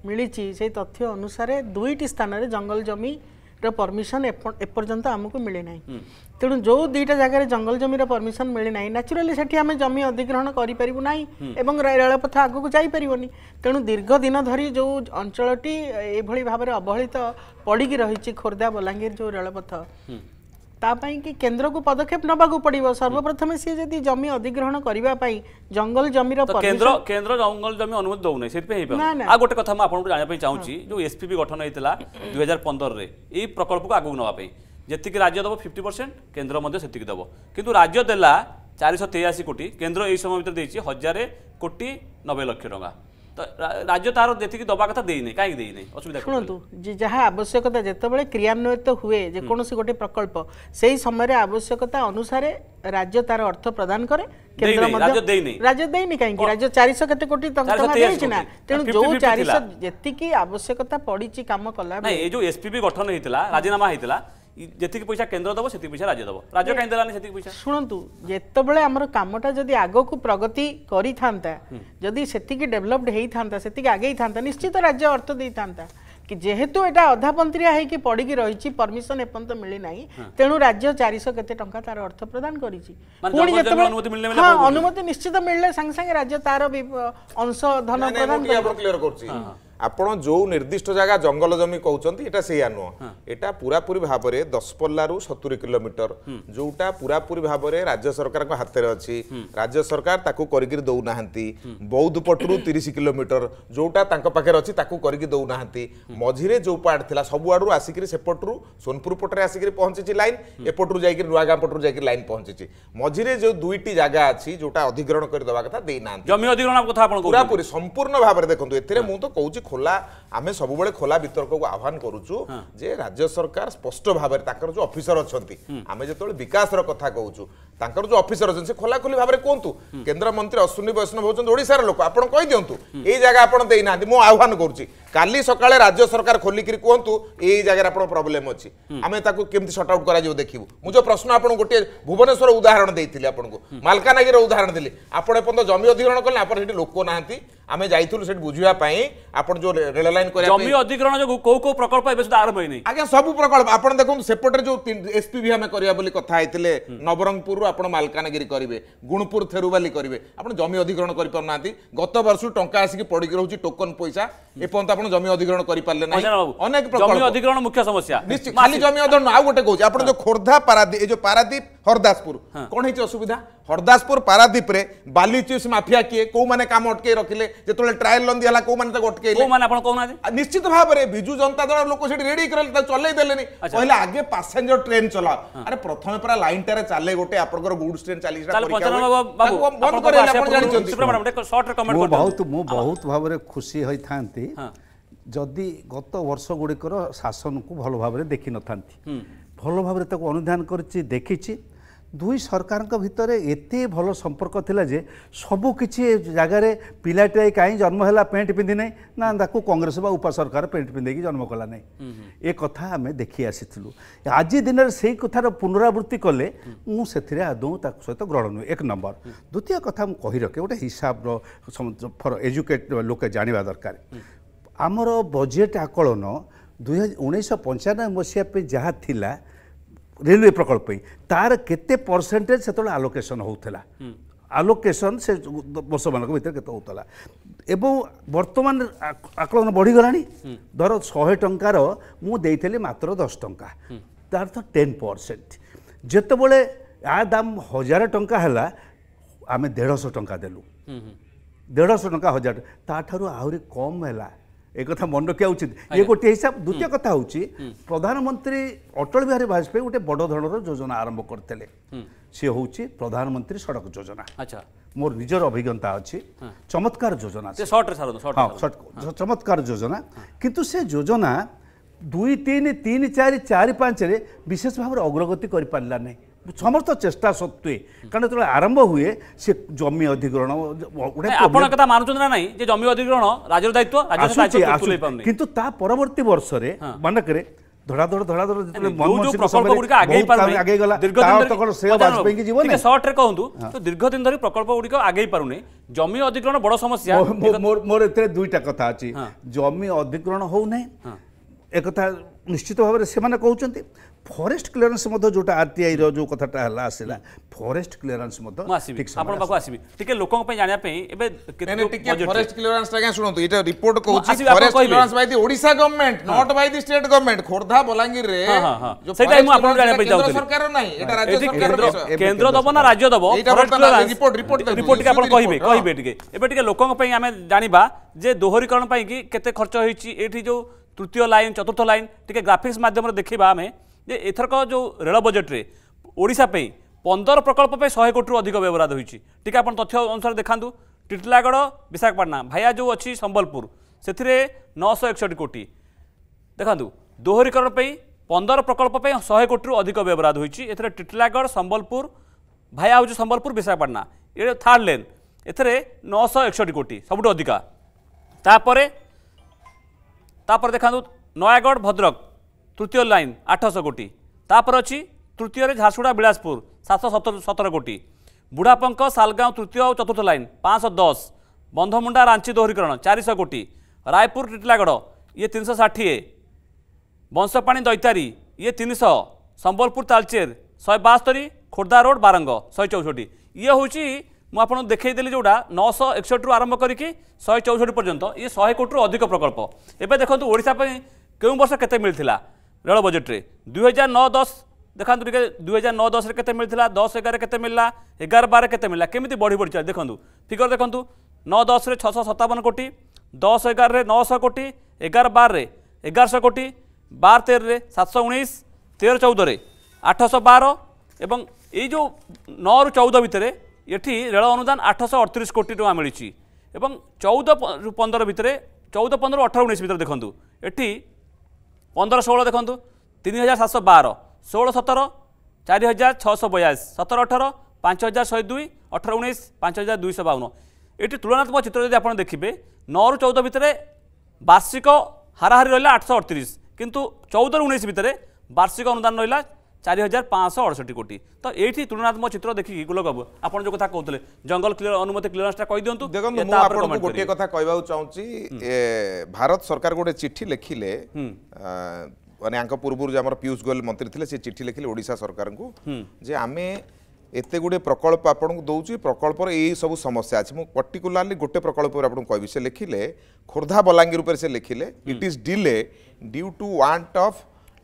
মিছি সেই তথ্য অনুসারে দুইটি স্থানের জঙ্গল জমি परमिशन एपर्यंत आमको मिले ना तेणु जो दुईटा जगार जंगल जमीर परमिशन मिले ना न्याचुराली से आम जमी अधिग्रहण करूना रेलपथ आग को जापरबनी तेणु दीर्घ दिन धरी जो अंचलटी ये भाव में अवहेलित पड़ी रही खोर्धा बलांगीर जो रेलपथ ତାପାଇଁକି କେନ୍ଦ୍ରକୁ ପଦକ୍ଷେପ ନେବାକୁ ପଡ଼ିବ ସର୍ବପ୍ରଥମେ ସିଏ ଯଦି ଜମି ଅଧିଗ୍ରହଣ କରିବା ପାଇଁ ଜଙ୍ଗଲ ଜମିର କେନ୍ଦ୍ର କେନ୍ଦ୍ର ଜଙ୍ଗଲ ଜମି ଅନୁମତି ଦେଉନାହିଁ ସେଥିପାଇଁ ହେଇପାରୁନି ଆଉ ଗୋଟେ କଥା ମୁଁ ଆପଣଙ୍କୁ ଜାଣିବା ପାଇଁ ଚାହୁଁଛି ଯେଉଁ ଏସ୍ପିବି ଗଠନ ହେଇଥିଲା ଦୁଇ ହଜାର ପନ୍ଦରରେ ଏଇ ପ୍ରକଳ୍ପକୁ ଆଗକୁ ନେବା ପାଇଁ ଯେତିକି ରାଜ୍ୟ ଦେବ ଫିଫ୍ଟି ପରସେଣ୍ଟ କେନ୍ଦ୍ର ମଧ୍ୟ ସେତିକି ଦେବ କିନ୍ତୁ ରାଜ୍ୟ ଦେଲା ଚାରିଶହ ତେୟାଅଶୀ କୋଟି କେନ୍ଦ୍ର ଏହି ସମୟ ଭିତରେ ଦେଇଛି ହଜାରେ କୋଟି ନବେ ଲକ୍ଷ ଟଙ୍କା রাজ্য তার যেতিকি দবা কথা দেই নাই কাইকি দেই নাই অসুবিধা শুনন্তু যে যাহা আবশ্যকতা যেতবেলে ক্রিয়ান্বিত হুয়ে যে কোনসি গোটে প্রকল্প সেই সময়রে আবশ্যকতা অনুসারে রাজ্য তার অর্থ প্রদান করে কেন্দ্র রাজ্য দেই নাই রাজ্য দেই নাই কাইকি রাজ্য 400 কেতে কোটি টাকা দেইছি না তেণু যে 400 যেতিকি আবশ্যকতা পড়িছি কাম কলা নাই এই যে এসপিবি গঠন হেইতলা রাজিনামা হেইতলা যেতিকি পয়সা কেন্দ্র দেব সেতিকি পয়সা রাজ্য দেব রাজ্য কাই দেলানি সেতিকি পয়সা শুনন্তু যেতবেলে আমার কামটা যদি আগকু প্রগতি করি থান্তা যদি সেতিকি ডেভেলপড হেই থান্তা সেতিকি আগেই থান্তা নিশ্চিত রাজ্য অর্থ দেই থান্তা କି ଯେହେତୁ ଏଇଟା ଅଧାପନ୍ତ୍ରିଆ ହେଇକି ପଡ଼ିକି ରହିଛି ପରମିସନ ଏପର୍ଯ୍ୟନ୍ତ ମିଳିନାହିଁ ତେଣୁ ରାଜ୍ୟ ଚାରିଶହ କେତେ ଟଙ୍କା ତାର ଅର୍ଥ ପ୍ରଦାନ କରିଛି ପୁଣି ଯେତେବେଳେ ହଁ ଅନୁମତି ନିଶ୍ଚିତ ମିଳିଲେ ସାଙ୍ଗେ ସାଙ୍ଗେ ରାଜ୍ୟ ତାର ଅଂଶ ଧନ ପ୍ରଦାନ କରୁଛି ଆପଣ ଯେଉଁ ନିର୍ଦ୍ଦିଷ୍ଟ ଜାଗା ଜଙ୍ଗଲ ଜମି କହୁଛନ୍ତି ଏଇଟା ସେଇଆ ନୁହଁ ଏଇଟା ପୁରାପୁରି ଭାବରେ ଦଶପଲ୍ଲାରୁ ସତୁରି କିଲୋମିଟର ଯେଉଁଟା ପୁରାପୁରି ଭାବରେ ରାଜ୍ୟ ସରକାରଙ୍କ ହାତରେ ଅଛି ରାଜ୍ୟ ସରକାର ତାକୁ କରିକି ଦେଉନାହାନ୍ତି ବୌଦ୍ଧ ପଟରୁ ତିରିଶ କିଲୋମିଟର ଯେଉଁଟା ତାଙ୍କ ପାଖରେ ଅଛି ତାକୁ କରିକି ଦେଉନାହାନ୍ତି ମଝିରେ ଯେଉଁ ପାର୍ଟ ଥିଲା ସବୁଆଡ଼ୁ ଆସିକିରି ସେପଟରୁ ସୋନପୁର ପଟରେ ଆସିକିରି ପହଞ୍ଚିଛି ଲାଇନ୍ ଏପଟରୁ ଯାଇକିରି ନୂଆଗାଁ ପଟରୁ ଯାଇକିରି ଲାଇନ୍ ପହଞ୍ଚିଛି ମଝିରେ ଯେଉଁ ଦୁଇଟି ଜାଗା ଅଛି ଯେଉଁଟା ଅଧିଗ୍ରହଣ କରିଦେବା କଥା ଦେଇନାହାନ୍ତି ଜମି ଅଧିଗ୍ରହଣ କଥା ଆପଣ ପୁରାପୁରି ସମ୍ପୂର୍ଣ୍ଣ ଭାବରେ ଦେଖନ୍ତୁ ଏଥିରେ ମୁଁ ତ କହୁଛି খোলা আমি সবুলে খোলা বিতর্কক আহ্বান করুছু যে রাজ্য সরকার স্পষ্ট ভাবে তাঁর যে অফিসর অনেক আমি যেত বিকাশর কথা কৌছু ତାଙ୍କର ଯୋଉ ଅଫିସର ଅଛନ୍ତି ସେ ଖୋଲାଖୋଲି ଭାବରେ କୁହନ୍ତୁ କେନ୍ଦ୍ରମନ୍ତ୍ରୀ ଅଶ୍ୱିନୀ ବୈଷ୍ଣବ ହେଉଛନ୍ତି ଓଡ଼ିଶାର ଲୋକ ଆପଣ କହିଦିଅନ୍ତୁ ଏଇ ଜାଗା ଆପଣ ଦେଇନାହାନ୍ତି ମୁଁ ଆହ୍ୱାନ କରୁଛି କାଲି ସକାଳେ ରାଜ୍ୟ ସରକାର ଖୋଲିକିରି କୁହନ୍ତୁ ଏଇ ଜାଗାରେ ଆପଣ ପ୍ରୋବ୍ଲେମ୍ ଅଛି ଆମେ ତାକୁ କେମିତି ସର୍ଟ ଆଉଟ୍ କରାଯିବ ଦେଖିବୁ ମୁଁ ଯୋଉ ପ୍ରଶ୍ନ ଆପଣଙ୍କୁ ଗୋଟିଏ ଭୁବନେଶ୍ୱର ଉଦାହରଣ ଦେଇଥିଲି ଆପଣଙ୍କୁ ମାଲକାନଗିରିର ଉଦାହରଣ ଦେଲି ଆପଣ ଏପର୍ଯ୍ୟନ୍ତ ଜମି ଅଧିଗ୍ରହଣ କଲେ ଆପଣ ସେଠି ଲୋକ ନାହାନ୍ତି ଆମେ ଯାଇଥିଲୁ ସେଠି ବୁଝିବା ପାଇଁ ଆପଣ ଯୋଉ ରେଳ ଲାଇନ କରିବା ଜମି ଅଧିଗ୍ରହଣ ଯୋଗୁଁ କୋଉ କୋଉ ପ୍ରକଳ୍ପ ଏବେ ସୁଦ୍ଧା ଆରମ୍ଭ ହେଇନି ଆଜ୍ଞା ସବୁ ପ୍ରକଳ୍ପ ଆପଣ ଦେଖନ୍ତୁ ସେପଟରେ ଯୋଉ ଏସ୍ପିଭି ଆମେ କରିବା ବୋଲି କଥା ହେଇଥିଲେ ନବରଙ୍ଗପୁର ଆପଣ ମାଲକାନଗିରି କରିବେ ଗୁଣପୁର ଥେରୁବାଲି କରିବେ ଆପଣ ଜମି ଅଧିଗ୍ରହଣ କରିପାରୁନାହାନ୍ତି ଗତ ବର୍ଷରୁ ଟଙ୍କା ଆସିକି ପଡ଼ିକି ରହୁଛି ଟୋକନ ପଇସା ଏପର୍ଯ୍ୟନ୍ତ ଆପଣ ଜମି ଅଧିଗ୍ରହଣ କରିପାରିଲେ ନାହିଁ ଅନେକ ପ୍ରକାର ଅଧିଗ୍ରହଣ ମୁଖ୍ୟ ସମସ୍ୟା ଖାଲି ଜମି ଅଧିଗ୍ରହଣ ଆଉ ଗୋଟେ କହୁଛି ଆପଣ ଯୋଉ ଖୋର୍ଦ୍ଧା ପାରାଦୀପ ଏ ଯୋଉ ପାରାଦୀପ ହରଦାସପୁର କ'ଣ ହେଇଛି ଅସୁବିଧା হরদাসপুর পারাদ্বীপে বালি চিপস মাফিয়া কি কোমানে কাম অটকে রখিলে যেতবে ট্রায়াল লন্দি হল কোমানে তাকে অটকাইলে কোমানে আপন কোনা নিশ্চিত ভাবে বিজু জনতা দল লোক সেটি রেডি করলে তা চলাই দেলেনি কইলে আগে প্যাসেঞ্জর ট্রেন চলা আরে প্রথমে পরা লাইনটারে চালে গোটে আপন ଆପଣଙ୍କର ଗୁଡ୍ ଷ୍ଟୁଡେଣ୍ଟ ଚାଳିଶଟା ମୁଁ ବହୁତ ମୁଁ ବହୁତ ଭାବରେ ଖୁସି ହୋଇଥାନ୍ତି ଯଦି ଗତ ବର୍ଷ ଗୁଡ଼ିକର ଶାସନକୁ ଭଲ ଭାବରେ ଦେଖିନଥାନ୍ତି ଭଲ ଭାବରେ ତାକୁ ଅନୁଧ୍ୟାନ କରିଛି ଦେଖିଛି দুই সরকারଙ୍କ ভিতরে এতে ভাল সম্পর্ক লা যে সবু কিছু জায়গায় পিলাটিআই কাই জন্ম হল প্যাট পিঁধি নাই না তাকে কংগ্রেস বা উপা সরকার প্যাট পিঁধাই জন্ম কলা নাই এ কথা আমি দেখি আসিলু আজ দিনের সেই কথার পুনরাবৃত্তি কলে মু সেথিরে আদৌ তা সহ গ্রহণ নুহে এক নম্বর দ্বিতীয় কথা মু রখে গোটে হিসাবর ফর এজুকেট লোকে জাঁয়া দরকার আমার বজেট আকলন দুই হাজার উনিশশো পঞ্চানবে মশিয়া যা লা ରେଲୱେ ପ୍ରକଳ୍ପ ପାଇଁ ତାର କେତେ ପରସେଣ୍ଟେଜ୍ ସେତେବେଳେ ଆଲୋକେସନ୍ ହେଉଥିଲା ଆଲୋକେସନ୍ ସେ ବର୍ଷମାନଙ୍କ ଭିତରେ କେତେ ହେଉଥିଲା ଏବଂ ବର୍ତ୍ତମାନ ଆକଳନ ବଢ଼ିଗଲାଣି ଧର ଶହେ ଟଙ୍କାର ମୁଁ ଦେଇଥିଲି ମାତ୍ର ଦଶ ଟଙ୍କା ତାର ତ ଟେନ୍ ପରସେଣ୍ଟ ଯେତେବେଳେ ଆ ଦାମ ହଜାର ଟଙ୍କା ହେଲା ଆମେ ଦେଢ଼ଶହ ଟଙ୍କା ଦେଲୁ ଦେଢ଼ଶହ ଟଙ୍କା ହଜାର ତାଠାରୁ ଆହୁରି କମ୍ ହେଲା একথা মন রক্ষা উচিত ইয়ে গোটিয়ে হিসাব দ্বিতীয় কথা হচ্ছে প্রধানমন্ত্রী অটল বিহারী বাজপেয়ী গোটে বড় ধরনের যোজনা আরম্ভ করলে সে হচ্ছে প্রধানমন্ত্রী সড়ক যোজনা আচ্ছা মোর নিজের অভিজ্ঞতা আছে চমৎকার যোজনা চমৎকার যোজনা কিন্তু সে যোজনা দুই তিন তিন চারি চারি পাঁচরে বিশেষ ভাবে অগ্রগতি করে পারা নাই ସମସ୍ତ ଚେଷ୍ଟା ସତ୍ତ୍ୱେ କାରଣ ଯେତେବେଳେ ଆରମ୍ଭ ହୁଏ ସେ ଜମି ଅଧିଗ୍ରହଣ ଆପଣଙ୍କ କଥା ମାନୁଛନ୍ତି ନା ନାହିଁ ଯେ ଜମି ଅଧିଗ୍ରହଣ ରାଜ୍ୟର ଦାୟିତ୍ୱ କିନ୍ତୁ ତା ପରବର୍ତ୍ତୀ ବର୍ଷରେ ମାନଙ୍କରେ ধরাধর ধরাধর সর্টরে কুহতু তো দীর্ঘদিন ধরে প্রকল্প গুড়ি আগেই পারুনি জমি অধিগ্রহণ বড় সমস্যা মোর এতে দুইটা কথা আছে জমি অধিগ্রহণ হো না একথা নিশ্চিত ভাবে সে কুমার फॉरेस्ट क्लीयरेंस मतलब जोटा आरटीआई रो जो कथाटा हला आसीला फॉरेस्ट क्लीयरेंस मतलब ठीक आपन पाको आसीबी ठीक लोकों पे जानिया पे एबे केते फॉरेस्ट क्लीयरेंस ता सुनो तो इटा रिपोर्ट कहूची forest clearance by the Odisha government not by the state government Khordha Balangir रे हां हां जो सेटा हम आपन पे सरकार नै एटा राज्य सरकार केंद्र दबो ना राज्य दबो forest clearance report report report के आपन कहिबे कहिबे ठीक एबे ठीक लोकों पे आमे जानिबा जे दोहरीकरण पई कि केते खर्च होईची एठी जो तृतीय लाइन चतुर्थ लाइन ठीक ग्राफिक्स माध्यम रे देखिबा आमे ଯେ ଏଥରକ ଯେଉଁ ରେଳ ବଜେଟ୍ରେ ଓଡ଼ିଶା ପାଇଁ ପନ୍ଦର ପ୍ରକଳ୍ପ ପାଇଁ ଶହେ କୋଟିରୁ ଅଧିକ ବ୍ୟବରାଦ ହୋଇଛି ଟିକେ ଆପଣ ତଥ୍ୟ ଅନୁସାରେ ଦେଖାନ୍ତୁ ଟିଟିଲାଗଡ଼ ବିଶାଖାପାଟଣା ଭାୟା ଯେଉଁ ଅଛି ସମ୍ବଲପୁର ସେଥିରେ ନଅଶହ ଏକଷଠି କୋଟି ଦେଖାନ୍ତୁ ଦୋହରୀକରଣ ପାଇଁ ପନ୍ଦର ପ୍ରକଳ୍ପ ପାଇଁ ଶହେ କୋଟିରୁ ଅଧିକ ବ୍ୟବରାଦ ହୋଇଛି ଏଥିରେ ଟିଟିଲାଗଡ଼ ସମ୍ବଲପୁର ଭାୟା ହେଉଛି ସମ୍ବଲପୁର ବିଶାଖାପାଟଣା ଏ ଥାର୍ଡ଼ ଲେନ୍ ଏଥିରେ ନଅଶହ ଏକଷଠି କୋଟି ସବୁଠୁ ଅଧିକା ତାପରେ ତାପରେ ଦେଖାନ୍ତୁ ନୟାଗଡ଼ ଭଦ୍ରକ তৃতীয় লাইন আঠশো কোটি তাপরে অছি তৃতীয় ঝারসুগুড়া বিলাসপুর সাতশো সতেরো কোটি বুড়াপঙ্ক সালগাঁও তৃতীয় ও চতুর্থ লাইন পাঁচশো দশ বন্ধমুন্ডা রাঞ্চি দোহরীকরণ চারিশো কোটি রায়পুর টিটলাগড় ইয়ে তিনশো ষাঠিয়ে বংশপাণী দৈতারি ইয়ে তিনশো সম্বলপুর তালচের শহে বাস্তরি খୋର୍ଦ୍ଧା ରୋଡ଼ ବାରଙ୍ଗ ଶହେ ଚଉଷଠି ଇଏ ହେଉଛି ମୁଁ ଆପଣଙ୍କୁ ଦେଖେଇଦେଲି ଯେଉଁଟା ନଅଶହ ଏକଷଠିରୁ ଆରମ୍ଭ କରିକି ଶହେ ଚଉଷଠି ପର୍ଯ୍ୟନ୍ତ ଇଏ ଶହେ କୋଟିରୁ ଅଧିକ ପ୍ରକଳ୍ପ ଏବେ ଦେଖନ୍ତୁ ଓଡ଼ିଶା ପାଇଁ କେଉଁ ବର୍ଷ କେତେ ମିଳିଥିଲା ରେଳ ବଜେଟ୍ରେ ଦୁଇହଜାର ନଅ ଦଶ ଦେଖାନ୍ତୁ ଟିକେ ଦୁଇହଜାର ନଅ ଦଶରେ କେତେ ମିଳିଥିଲା ଦଶ ଏଗାର କେତେ ମିଳିଲା ଏଗାର ବାର କେତେ ମିଳିଲା କେମିତି ବଢ଼ି ବଢ଼ି ଚାଲିଛି ଦେଖନ୍ତୁ ଫିଗର ଦେଖନ୍ତୁ ନଅ ଦଶରେ ଛଅଶହ ସତାବନ କୋଟି ଦଶ ଏଗାରରେ ନଅଶହ କୋଟି ଏଗାର ବାରରେ ଏଗାରଶହ କୋଟି ବାର ତେରରେ ସାତଶହ ଉଣେଇଶ ତେର ଚଉଦରେ ଆଠଶହ ବାର ଏବଂ ଏଇ ଯେଉଁ ନଅରୁ ଚଉଦ ଭିତରେ ଏଠି ରେଳ ଅନୁଦାନ ଆଠଶହ ଅଠତିରିଶ କୋଟି ଟଙ୍କା ମିଳିଛି ଏବଂ ଚଉଦ ପନ୍ଦର ଭିତରେ ଚଉଦ ପନ୍ଦର ଅଠର ଉଣେଇଶ ଭିତରେ ଦେଖନ୍ତୁ ଏଠି ପନ୍ଦର ଷୋହଳ ଦେଖନ୍ତୁ ତିନି ହଜାର ସାତଶହ ବାର ଷୋହଳ ସତର ଚାରି ହଜାର ଛଅଶହ ବୟାଳିଶ ସତର ଅଠର ପାଞ୍ଚ ହଜାର ଶହେ ଦୁଇ ଅଠର ଉଣେଇଶ ପାଞ୍ଚ ହଜାର ଦୁଇଶହ ବାଉନ ଏଠି ତୁଳନାତ୍ମକ ଚିତ୍ର ଯଦି ଆପଣ ଦେଖିବେ ନଅରୁ ଚଉଦ ଭିତରେ ବାର୍ଷିକ ହାରାହାରି ରହିଲା ଆଠଶହ ଅଠତିରିଶ କିନ୍ତୁ ଚଉଦରୁ ଉଣେଇଶ ଭିତରେ ବାର୍ଷିକ ଅନୁଦାନ ରହିଲା চারি হাজার পাঁচশহ অড়ষঠি কোটি তো এইটি তুলনাত্মক চিত্র দেখিকি গুলবাবু আপনার যে কথা কৌলে জঙ্গল ক্লিয়ার অনুমতি ক্লিয়ারেন্সটা কইদিন্তু দেখন্তু মু আপনাকে গোটিয়ে কথা কইবাউ চাহুছি ভারত সরকার গোটে চিঠি লেখিলে মানে আঙ্ক পূর্বরু যে আমার পিয়ুষ গোয়েল মন্ত্রী ଥିଲେ সে চিঠি লেখিলে ওড়িশা সরকারଙ୍କୁ যে আমি এতে গুড়ে প্রকল্প আপনার দৌছি প্রকল্পর এই সব সমস্যা আছে মু পর্টিকুলারলি গোটে প্রকল্প আপনার কবি সে লেখিলে খোর্ধা বলাঙ্গীর উপরে সে লেখিলে it is delay due to want of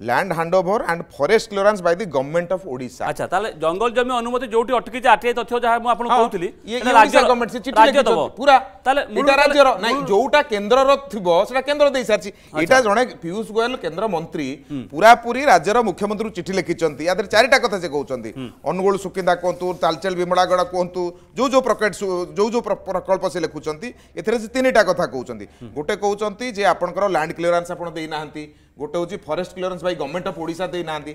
land handover and forest clearance by the government of Odisha আচ্ছা তাহলে জঙ্গল জমি অনুমতি যোটি অটকিছে আরটিআই তথ্য যা মু আপন কহুতলি রাজ্য গভর্নমেন্ট সে চিঠি লিখি পুরা তাহলে এটা রাজ্যর নাই যোটা কেন্দ্রর থিব সেটা কেন্দ্র দেই সারছি এটা জনে পিয়ুষ গোয়েল কেন্দ্র মন্ত্রী পুরা পুরি রাজ্যর মুখ্যমন্ত্রী চিঠি লিখিছন্তি ইয়াদের চারিটা কথা সে কহুছন্তি অনুগুল সুকিন্দা কোন্তু তালচেল বিমড়াগড়া কোন্তু যো যো প্রকট যো যো প্রকল্প সে লিখুছন্তি এথরে সে তিনিটা কথা কহুছন্তি গোটে কহুছন্তি যে আপনকর ল্যান্ড ক্লিয়ারেন্স আপন দেই নাহান্তি ଗୋଟେ ହେଉଛି forest clearance by government of Odisha ଦେଇନାହାନ୍ତି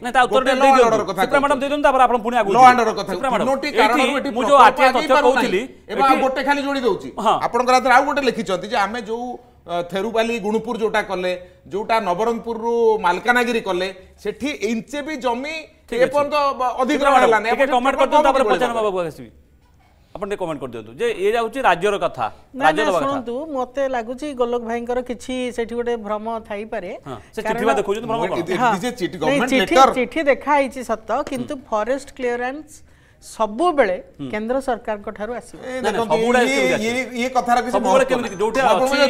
ଗୋଟେ ଖାଲି ଯୋଡ଼ି ଦଉଛି ଆପଣଙ୍କର ଆଉ ଗୋଟେ ଲେଖିଛନ୍ତି ଯେ ଆମେ ଯୋଉ ଥେରୁପାଲି ଗୁଣପୁର ଯୋଉଟା କଲେ ଯୋଉଟା ନବରଙ୍ଗପୁରରୁ ମାଲକାନଗିରି କଲେ ସେଠି ଇଞ୍ଚେ ବି ଜମି ଏପର୍ଯ୍ୟନ୍ତ ଅଧିଗ୍ରହଣ ହେଲାନି କମେଣ୍ଟ କରିଦିଅନ୍ତୁ ତାପରେ ପଚାର ବାବୁ ଆସିବି ଆପଣ ଟିକେ କମେଣ୍ଟ କରିଦିଅନ୍ତୁ ଯେ ଏ ଯାଉଛି ରାଜ୍ୟର କଥା ଶୁଣନ୍ତୁ ମତେ ଲାଗୁଛି ଗୋଲକ ଭାଇଙ୍କର କିଛି ସେଠି ଗୋଟେ ଭ୍ରମ ଥାଇପାରେ ଚିଠି ଦେଖା ହେଇଛି ସତ କିନ୍ତୁ ଫରେଷ୍ଟ କ୍ଲିୟରାନ୍ସ ସବୁବେଳେ କେନ୍ଦ୍ର ସରକାରଙ୍କ ଠାରୁ ଆସିବ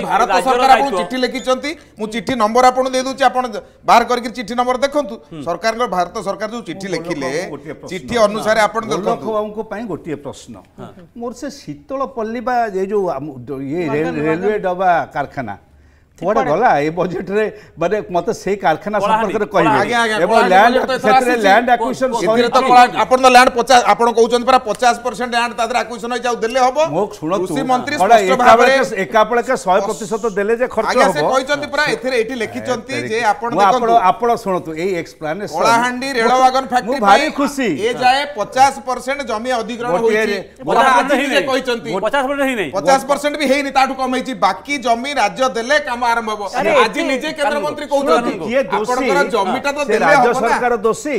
ଭାରତ ସରକାର ଆପଣ ଚିଠି ଲେଖିଛନ୍ତି ମୁଁ ଚିଠି ନମ୍ବର ଆପଣ ଦେଇଦେଉଛି ଆପଣ ବାହାର କରିକି ଚିଠି ନମ୍ବର ଦେଖନ୍ତୁ ସରକାରଙ୍କ ଭାରତ ସରକାର ଯୋଉ ଚିଠି ଲେଖିଲେ ଚିଠି ଅନୁସାରେ ଆପଣ ବାବୁଙ୍କ ପାଇଁ ଗୋଟିଏ ପ୍ରଶ୍ନ ମୋର ସେ ଶୀତଳ ପଲ୍ଲୀ ବା ଏ ଯୋଉ ଇଏ ରେଲୱେ ଡବା କାରଖାନା କୁଆଡ଼େ ଗଲା ଏ ବଜେଟରେ ମାନେ ମତେ ସେଇ କାରଖାନା ସମ୍ପର୍କରେ ଆପଣ ତ ଲ୍ୟାଣ୍ଡ ପଚାଶ ଆପଣ କହୁଛନ୍ତି ପରା ପଚାଶ ପରସେଣ୍ଟ ଲ୍ୟାଣ୍ଡ ତା ଦେହରେ ଆକ୍ୱିସନ ହେଇଛି ଆଉ ଦେଲେ ହବ କୃଷି ମନ୍ତ୍ରୀ ଏକାବେଳକେ ଶହେ ପ୍ରତିଶତ ଦେଲେ ଯେ ଖର୍ଚ୍ଚ ହବ କହିଛନ୍ତି ପରା ଏଥିରେ ଏଠି ଲେଖିଛନ୍ତି ଯେ ଆପଣ ଆପଣ ଶୁଣନ୍ତୁ ଏଇ ଏକ୍ସପ୍ଲାନେସନ କଳାହାଣ୍ଡି ରେଳ ୱାଗନ ଫ୍ୟାକ୍ଟ୍ରି ଭାରି ଖୁସି ଏ ଯାଏ ପଚାଶ ପରସେଣ୍ଟ ଜମି ଅଧିଗ୍ରହଣ ହୋଇଛି କହିଛନ୍ତି ପଚାଶ ପରସେଣ୍ଟ ବି ହେଇନି ତାଠୁ କମ ହେଇଛି ବାକି ଜମି ରାଜ୍ୟ ଦେଲେ କାମ ଆରମ୍ଭ ହେବ ଆଜି ନିଜେ କେନ୍ଦ୍ରମନ୍ତ୍ରୀ କହୁଛନ୍ତି ଆପଣଙ୍କର ଜମିଟା ତ ରାଜ୍ୟ ସରକାର ଦୋଷୀ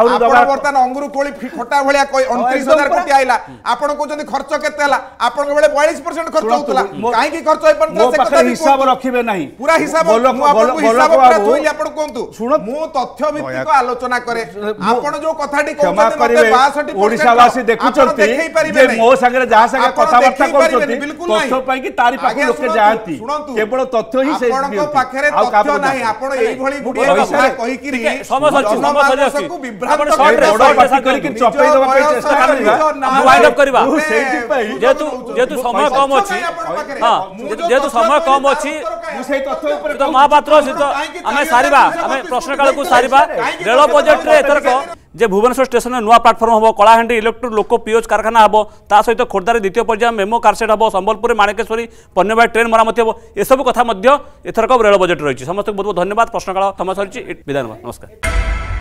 ଆହୁରି ଦବା ବର୍ତ୍ତମାନ ଅଙ୍ଗୁରୁ କୋଳି ଖଟା ଭଳିଆ କହି 29000 କୋଟି ଆଇଲା ଆପଣ କହୁଛନ୍ତି ଖର୍ଚ୍ଚ କେତେ ହେଲା ଆପଣଙ୍କ ବେଳେ 42% ଖର୍ଚ୍ଚ ହଉଥିଲା କାହିଁକି ଖର୍ଚ୍ଚ ହେଇ ପାରୁଥିଲା ସେ କଥା ହିସାବ ରଖିବେ ନାହିଁ ପୁରା ହିସାବ ମୁଁ ଆପଣଙ୍କୁ ହିସାବ ପୁରା ଥୋଇଲି ଆପଣ କୁହନ୍ତୁ ମୁଁ ତଥ୍ୟ ଭିତ୍ତିକ ଆଲୋଚନା କରେ ଆପଣ ଯୋଉ କଥାଟି କହୁଛନ୍ତି ମୋତେ 62% ଓଡ଼ିଶାବାସୀ ଦେଖୁଛନ୍ତି ଯେ ମୋ ସାଙ୍ଗରେ ଯାହା ସାଙ୍ଗେ କଥାବାର୍ତ୍ତା କରୁଛନ୍ତି ତଥ୍ୟ ପାଇଁ କି ତାରି ପାଖକୁ ଲୋକେ ଯାଆନ୍ତି କେବଳ ତଥ୍ୟ ହିଁ ସେ ଆପଣଙ୍କ ପାଖରେ ତଥ୍ୟ ନାହିଁ ଆପଣ ଏଇଭଳି ଗୁଡିଏ କଥା କହିକିରି ଜନମାନସକୁ ବିଭ୍ରାନ୍ତ तो तो तो हाँ, आपण प्रश्न काल को बजेट भुवनेश्वर स्टेशन में नुआ प्लाटफर्म हम कलाहां इलेक्ट्रिक लोक पीओज कारखाना हम तहत खोर्धार द्वितीय पर्याय मेमो कारसेट हम संबलपुर मणिकेश्वरी पन्नवाई ट्रेन मराम हम सब कथ एथरक रेल बजेट रही है समस्त बहुत बहुत धन्यवाद प्रश्न काल समय सर विधानसभा नमस्कार